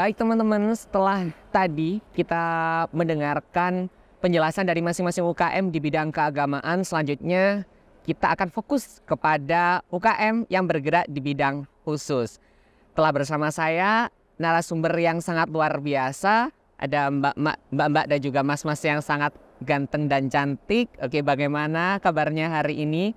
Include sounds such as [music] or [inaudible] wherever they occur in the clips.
Baik teman-teman, setelah tadi kita mendengarkan penjelasan dari masing-masing UKM di bidang keagamaan, selanjutnya kita akan fokus kepada UKM yang bergerak di bidang khusus. Telah bersama saya narasumber yang sangat luar biasa, ada mbak-mbak dan juga mas-mas yang sangat ganteng dan cantik. Oke, bagaimana kabarnya hari ini?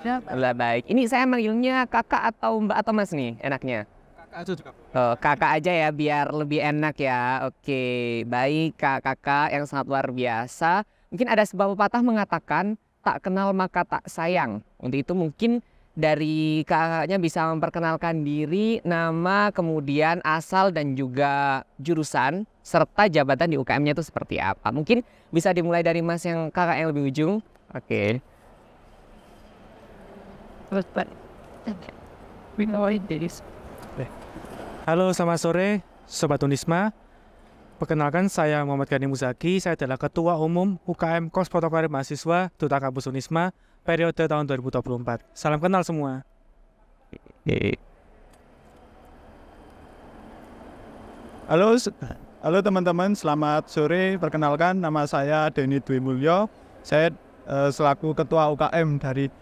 Alhamdulillah baik. Ini saya manggilnya kakak atau mbak atau mas nih enaknya? Uh, kakak aja ya biar lebih enak ya. Oke, baik kak kakak yang sangat luar biasa. Mungkin ada sebuah pepatah mengatakan tak kenal maka tak sayang. Untuk itu mungkin dari kakaknya bisa memperkenalkan diri, nama, kemudian asal dan juga jurusan serta jabatan di UKM-nya itu seperti apa. Mungkin bisa dimulai dari mas yang kakak yang lebih ujung. Oke. Okay. Terus, Pak. Halo, selamat sore Sobat Unisma. Perkenalkan saya Muhammad Gani Muzaki, saya adalah Ketua Umum UKM Kos Protokol Mahasiswa Duta Kampus Unisma periode tahun 2024. Salam kenal semua. Halo, halo teman-teman, selamat sore. Perkenalkan nama saya Deni Dwi Mulyo. Saya uh, selaku Ketua UKM dari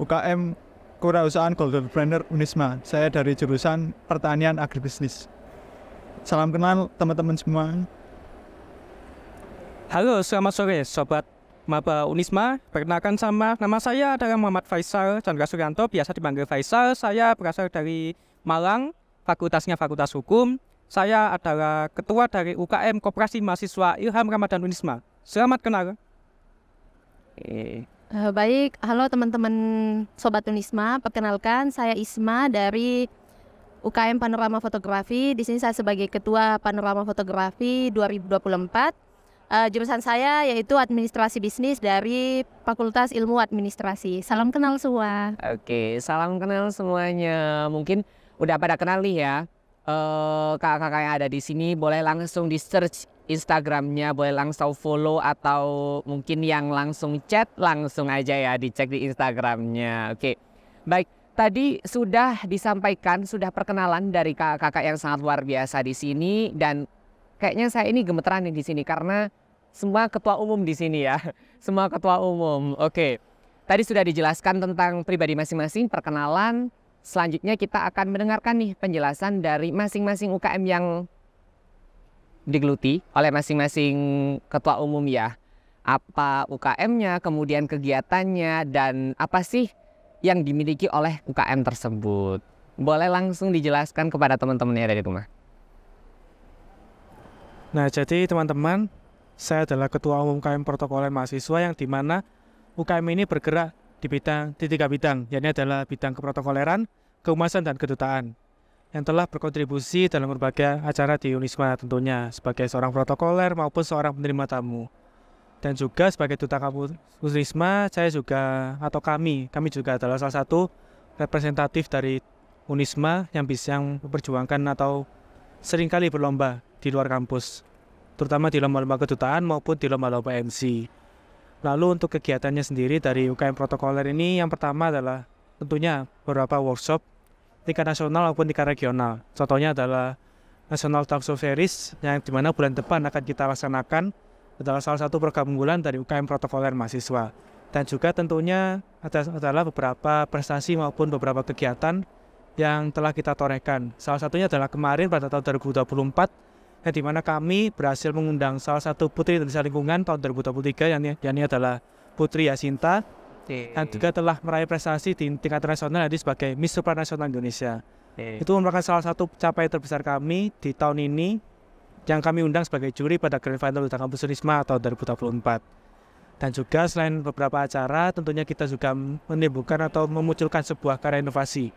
UKM Kewirausahaan Golden Planner Unisma. Saya dari jurusan Pertanian Agribisnis. Salam kenal teman-teman semua. Halo, selamat sore Sobat Maba Unisma. Perkenalkan sama nama saya adalah Muhammad Faisal Chandra Suryanto, biasa dipanggil Faisal. Saya berasal dari Malang, fakultasnya Fakultas Hukum. Saya adalah ketua dari UKM Koperasi Mahasiswa Ilham Ramadan Unisma. Selamat kenal. Eh. Eh, baik, halo teman-teman Sobat Unisma. Perkenalkan, saya Isma dari UKM Panorama Fotografi. Di sini saya sebagai Ketua Panorama Fotografi 2024. Uh, eh, jurusan saya yaitu Administrasi Bisnis dari Fakultas Ilmu Administrasi. Salam kenal semua. Oke, salam kenal semuanya. Mungkin udah pada kenal nih ya. Eh, kakak-kakak uh, yang ada di sini boleh langsung di search Instagramnya boleh langsung follow atau mungkin yang langsung chat langsung aja ya dicek di Instagramnya. Oke, baik. Tadi sudah disampaikan, sudah perkenalan dari kakak-kakak yang sangat luar biasa di sini dan kayaknya saya ini gemeteran nih di sini karena semua ketua umum di sini ya, [laughs] semua ketua umum. Oke, tadi sudah dijelaskan tentang pribadi masing-masing, perkenalan. Selanjutnya kita akan mendengarkan nih penjelasan dari masing-masing UKM yang digeluti oleh masing-masing ketua umum ya. Apa UKM-nya, kemudian kegiatannya, dan apa sih yang dimiliki oleh UKM tersebut? Boleh langsung dijelaskan kepada teman teman yang ada di rumah. Nah, jadi teman-teman, saya adalah Ketua Umum UKM Protokoler Mahasiswa yang dimana UKM ini bergerak di bidang di tiga bidang, yakni adalah bidang keprotokoleran, keumasan, dan kedutaan yang telah berkontribusi dalam berbagai acara di Unisma tentunya sebagai seorang protokoler maupun seorang penerima tamu. Dan juga sebagai duta kampus Unisma, saya juga atau kami, kami juga adalah salah satu representatif dari Unisma yang bisa yang memperjuangkan atau seringkali berlomba di luar kampus, terutama di lomba-lomba kedutaan maupun di lomba-lomba MC. Lalu untuk kegiatannya sendiri dari UKM protokoler ini yang pertama adalah tentunya beberapa workshop tingkat nasional maupun tingkat regional. Contohnya adalah National Talk Show Series yang dimana bulan depan akan kita laksanakan adalah salah satu program unggulan dari UKM protokoler mahasiswa. Dan juga tentunya adalah beberapa prestasi maupun beberapa kegiatan yang telah kita torehkan. Salah satunya adalah kemarin pada tahun 2024 yang dimana kami berhasil mengundang salah satu putri dari lingkungan tahun 2023 yang ini adalah Putri Yasinta Okay. dan juga telah meraih prestasi di tingkat nasional jadi sebagai Miss Supranasional Indonesia. Okay. Itu merupakan salah satu capaian terbesar kami di tahun ini yang kami undang sebagai juri pada Grand Final Luta Kampus Unisma tahun 2024. Dan juga selain beberapa acara, tentunya kita juga menimbulkan atau memunculkan sebuah karya inovasi.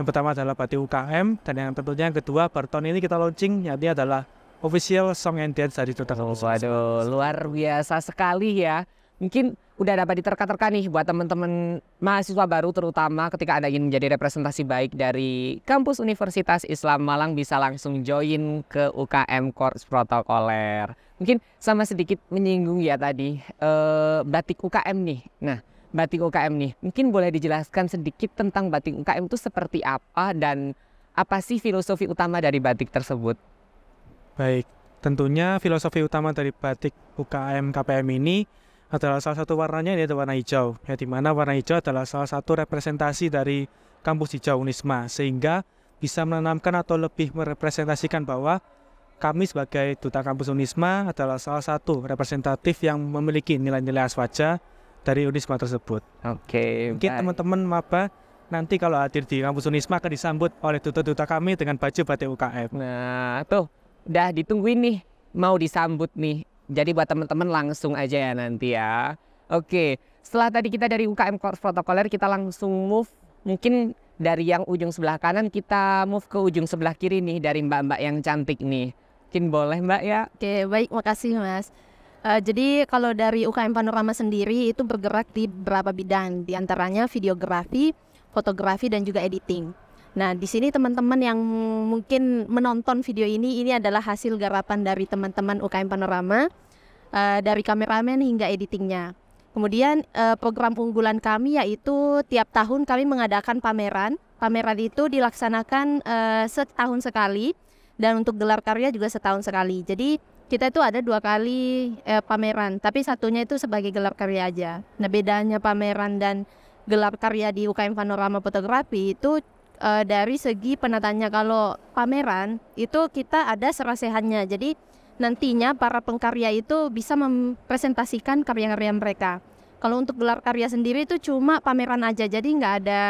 Yang pertama adalah Bati UKM, dan yang tentunya yang kedua, per tahun ini kita launching, yakni adalah official song and dance dari Luta Kampus Unisma. Waduh, luar biasa sekali ya. Mungkin udah dapat diterka-terka nih buat teman-teman mahasiswa baru terutama ketika Anda ingin menjadi representasi baik dari kampus Universitas Islam Malang bisa langsung join ke UKM Korps Protokoler. Mungkin sama sedikit menyinggung ya tadi e, batik UKM nih. Nah, batik UKM nih. Mungkin boleh dijelaskan sedikit tentang batik UKM itu seperti apa dan apa sih filosofi utama dari batik tersebut? Baik, tentunya filosofi utama dari batik UKM KPM ini adalah salah satu warnanya ini ada warna hijau ya di mana warna hijau adalah salah satu representasi dari kampus hijau Unisma sehingga bisa menanamkan atau lebih merepresentasikan bahwa kami sebagai duta kampus Unisma adalah salah satu representatif yang memiliki nilai-nilai aswaja dari Unisma tersebut. Oke. Okay, Mungkin teman-teman maba nanti kalau hadir di kampus Unisma akan disambut oleh duta-duta kami dengan baju batik UKM. Nah, tuh udah ditungguin nih mau disambut nih jadi buat teman-teman langsung aja ya nanti ya. Oke, setelah tadi kita dari UKM Korps Protokoler kita langsung move mungkin dari yang ujung sebelah kanan kita move ke ujung sebelah kiri nih dari mbak-mbak yang cantik nih. Mungkin boleh mbak ya? Oke, baik makasih mas. Uh, jadi kalau dari UKM Panorama sendiri itu bergerak di beberapa bidang, Di antaranya videografi, fotografi, dan juga editing. Nah, di sini teman-teman yang mungkin menonton video ini, ini adalah hasil garapan dari teman-teman UKM Panorama, uh, dari kameramen hingga editingnya. Kemudian uh, program unggulan kami yaitu tiap tahun kami mengadakan pameran. Pameran itu dilaksanakan uh, setahun sekali dan untuk gelar karya juga setahun sekali. Jadi kita itu ada dua kali eh, pameran, tapi satunya itu sebagai gelar karya aja. Nah bedanya pameran dan gelar karya di UKM Panorama Fotografi itu uh, dari segi penatanya kalau pameran itu kita ada serasehannya. Jadi nantinya para pengkarya itu bisa mempresentasikan karya-karya mereka. Kalau untuk gelar karya sendiri itu cuma pameran aja, jadi nggak ada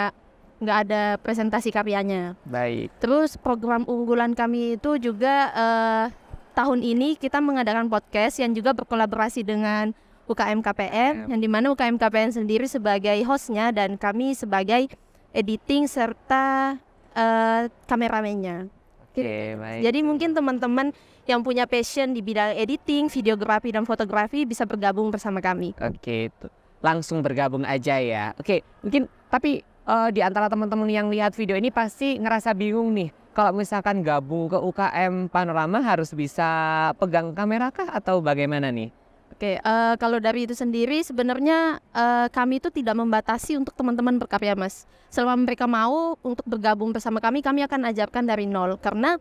nggak ada presentasi karyanya. Baik. Terus program unggulan kami itu juga uh, tahun ini kita mengadakan podcast yang juga berkolaborasi dengan UKM KPM yang dimana UKM KPM sendiri sebagai hostnya dan kami sebagai editing serta uh, kameramennya. Oke, okay, gitu. baik. Jadi mungkin teman-teman yang punya passion di bidang editing, videografi dan fotografi bisa bergabung bersama kami. Oke, okay, langsung bergabung aja ya. Oke, okay, mungkin tapi uh, di antara teman-teman yang lihat video ini pasti ngerasa bingung nih. Kalau misalkan gabung ke UKM Panorama harus bisa pegang kamera kah atau bagaimana nih? Oke, okay, uh, eh, kalau dari itu sendiri sebenarnya uh, kami itu tidak membatasi untuk teman-teman berkarya, Mas. Selama mereka mau untuk bergabung bersama kami, kami akan ajarkan dari nol karena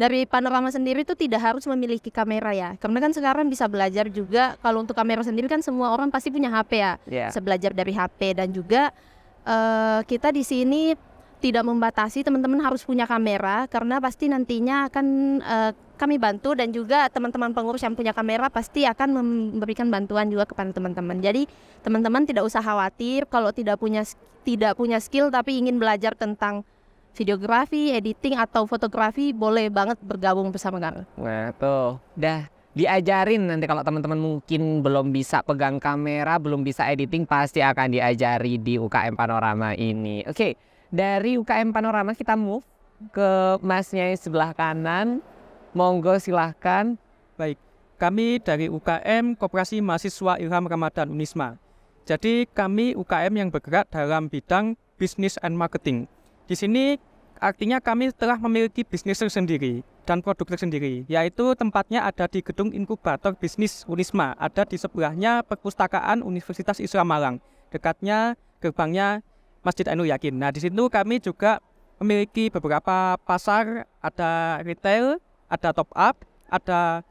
dari panorama sendiri itu tidak harus memiliki kamera ya. Karena kan sekarang bisa belajar juga kalau untuk kamera sendiri kan semua orang pasti punya HP ya. Yeah. Bisa dari HP dan juga uh, kita di sini tidak membatasi teman-teman harus punya kamera karena pasti nantinya akan uh, kami bantu dan juga teman-teman pengurus yang punya kamera pasti akan memberikan bantuan juga kepada teman-teman. Jadi teman-teman tidak usah khawatir kalau tidak punya tidak punya skill tapi ingin belajar tentang videografi, editing atau fotografi boleh banget bergabung bersama kami. Waduh, tuh. Dah diajarin nanti kalau teman-teman mungkin belum bisa pegang kamera, belum bisa editing pasti akan diajari di UKM Panorama ini. Oke. Okay. Dari UKM Panorama kita move ke masnya sebelah kanan. Monggo silahkan. Baik, kami dari UKM Koperasi Mahasiswa Ilham Ramadan Unisma. Jadi kami UKM yang bergerak dalam bidang bisnis and marketing. Di sini artinya kami telah memiliki bisnis tersendiri dan produk tersendiri, yaitu tempatnya ada di gedung inkubator bisnis Unisma, ada di sebelahnya perpustakaan Universitas Islam Malang, dekatnya gerbangnya Masjid Anu Yakin. Nah, di situ kami juga memiliki beberapa pasar, ada retail, ada top up, ada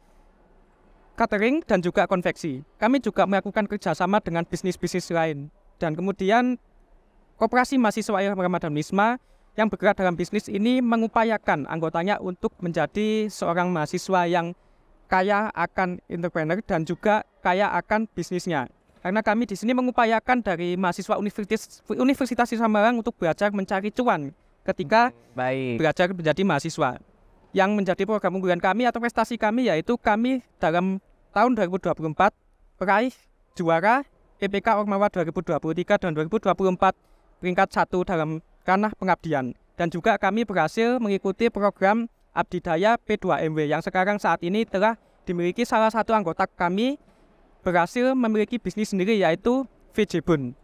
catering dan juga konveksi. Kami juga melakukan kerjasama dengan bisnis-bisnis lain. Dan kemudian Koperasi Mahasiswa Ramadan Misma yang bergerak dalam bisnis ini mengupayakan anggotanya untuk menjadi seorang mahasiswa yang kaya akan entrepreneur dan juga kaya akan bisnisnya. Karena kami di sini mengupayakan dari mahasiswa Universitas Universitas Samarang untuk belajar mencari cuan ketika Baik. belajar menjadi mahasiswa. Yang menjadi program unggulan kami atau prestasi kami yaitu kami dalam tahun 2024 peraih juara e PPK Ormawa 2023 dan 2024 peringkat satu dalam ranah pengabdian. Dan juga kami berhasil mengikuti program Abdidaya P2MW yang sekarang saat ini telah dimiliki salah satu anggota kami berhasil memiliki bisnis sendiri yaitu VJ Bun.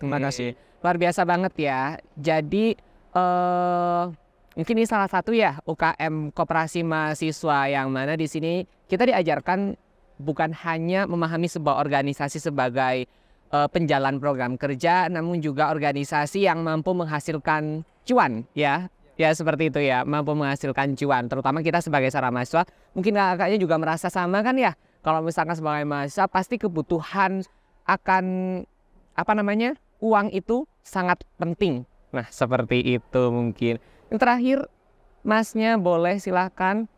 Terima kasih. luar biasa banget ya. Jadi uh, mungkin ini salah satu ya UKM koperasi mahasiswa yang mana di sini kita diajarkan bukan hanya memahami sebuah organisasi sebagai uh, penjalan program kerja, namun juga organisasi yang mampu menghasilkan cuan ya. Ya seperti itu ya, mampu menghasilkan cuan. Terutama kita sebagai seorang mahasiswa, mungkin kakaknya juga merasa sama kan ya kalau misalkan sebagai mahasiswa pasti kebutuhan akan apa namanya uang itu sangat penting. Nah seperti itu mungkin. Yang terakhir masnya boleh silahkan.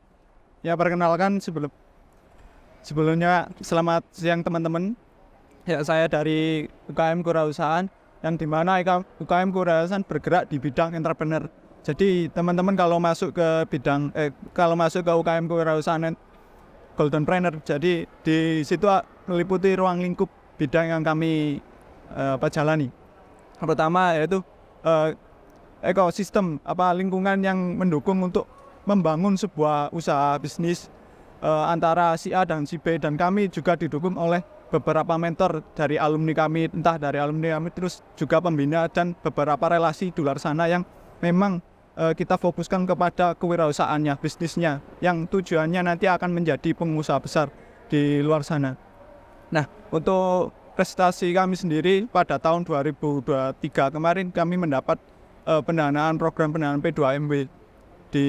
Ya perkenalkan sebelum sebelumnya selamat siang teman-teman. Ya saya dari UKM Kewirausahaan yang dimana UKM Kewirausahaan bergerak di bidang entrepreneur. Jadi teman-teman kalau masuk ke bidang eh, kalau masuk ke UKM Kewirausahaan golden planner. Jadi di situ ah, meliputi ruang lingkup bidang yang kami uh, jalani. Pertama yaitu uh, ekosistem apa lingkungan yang mendukung untuk membangun sebuah usaha bisnis uh, antara si A dan si B dan kami juga didukung oleh beberapa mentor dari alumni kami entah dari alumni kami terus juga pembina dan beberapa relasi di luar sana yang memang Eh, kita fokuskan kepada kewirausahaannya, bisnisnya, yang tujuannya nanti akan menjadi pengusaha besar di luar sana. Nah, untuk prestasi kami sendiri pada tahun 2023 kemarin kami mendapat uh, pendanaan program pendanaan P2MW di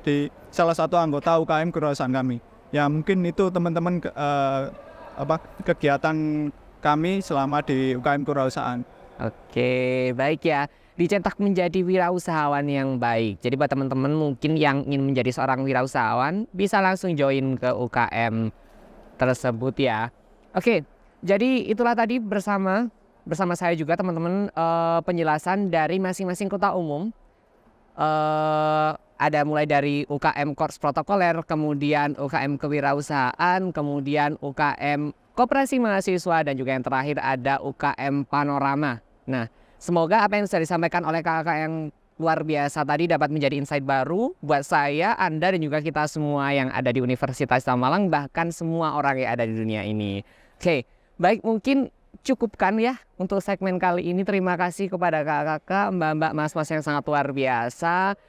di salah satu anggota UKM kewirausahaan kami. Ya mungkin itu teman-teman uh, apa kegiatan kami selama di UKM kewirausahaan. Oke, baik ya dicetak menjadi wirausahawan yang baik. Jadi buat teman-teman mungkin yang ingin menjadi seorang wirausahawan bisa langsung join ke UKM tersebut ya. Oke, jadi itulah tadi bersama bersama saya juga teman-teman uh, penjelasan dari masing-masing kota umum. Uh, ada mulai dari UKM Kors Protokoler, kemudian UKM Kewirausahaan, kemudian UKM Koperasi Mahasiswa, dan juga yang terakhir ada UKM Panorama. Nah, Semoga apa yang sudah disampaikan oleh kakak kakak yang luar biasa tadi dapat menjadi insight baru buat saya, Anda dan juga kita semua yang ada di Universitas Tamalang bahkan semua orang yang ada di dunia ini. Oke, baik mungkin cukupkan ya untuk segmen kali ini. Terima kasih kepada kakak-kakak, mbak-mbak, mas-mas yang sangat luar biasa.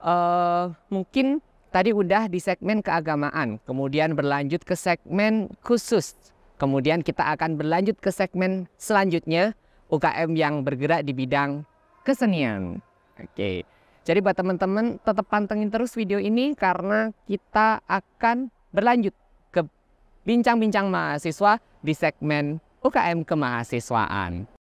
Uh, mungkin tadi udah di segmen keagamaan, kemudian berlanjut ke segmen khusus. Kemudian kita akan berlanjut ke segmen selanjutnya UKM yang bergerak di bidang kesenian. Oke. Okay. Jadi buat teman-teman tetap pantengin terus video ini karena kita akan berlanjut ke bincang-bincang mahasiswa di segmen UKM kemahasiswaan.